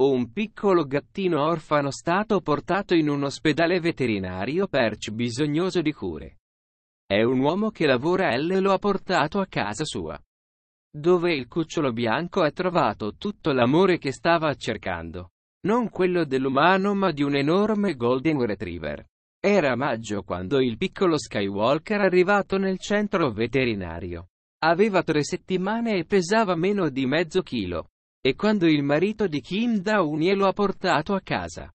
o un piccolo gattino orfano stato portato in un ospedale veterinario perch bisognoso di cure. È un uomo che lavora e lo ha portato a casa sua, dove il cucciolo bianco ha trovato tutto l'amore che stava cercando. Non quello dell'umano ma di un enorme golden retriever. Era maggio quando il piccolo Skywalker è arrivato nel centro veterinario. Aveva tre settimane e pesava meno di mezzo chilo. E quando il marito di Kim Dauni lo ha portato a casa.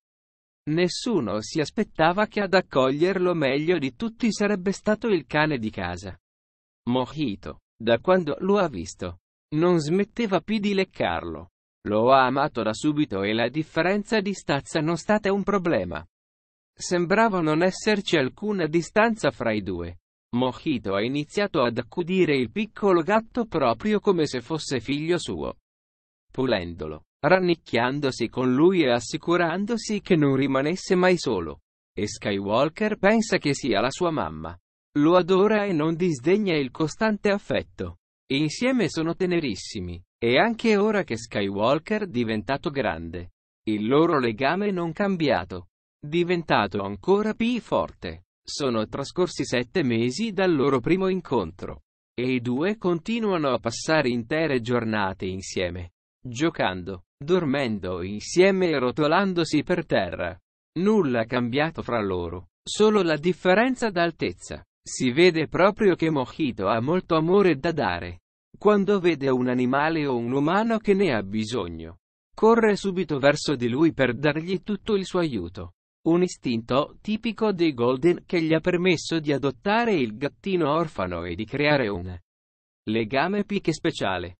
Nessuno si aspettava che ad accoglierlo meglio di tutti sarebbe stato il cane di casa. Mojito, da quando lo ha visto, non smetteva più di leccarlo. Lo ha amato da subito e la differenza di stazza non stata un problema. Sembrava non esserci alcuna distanza fra i due. Mojito ha iniziato ad accudire il piccolo gatto proprio come se fosse figlio suo pulendolo, rannicchiandosi con lui e assicurandosi che non rimanesse mai solo. E Skywalker pensa che sia la sua mamma. Lo adora e non disdegna il costante affetto. Insieme sono tenerissimi, e anche ora che Skywalker è diventato grande. Il loro legame non cambiato. Diventato ancora più forte. Sono trascorsi sette mesi dal loro primo incontro. E i due continuano a passare intere giornate insieme giocando, dormendo insieme e rotolandosi per terra. Nulla è cambiato fra loro, solo la differenza d'altezza. Si vede proprio che Mojito ha molto amore da dare. Quando vede un animale o un umano che ne ha bisogno, corre subito verso di lui per dargli tutto il suo aiuto. Un istinto tipico dei Golden che gli ha permesso di adottare il gattino orfano e di creare un legame più che speciale.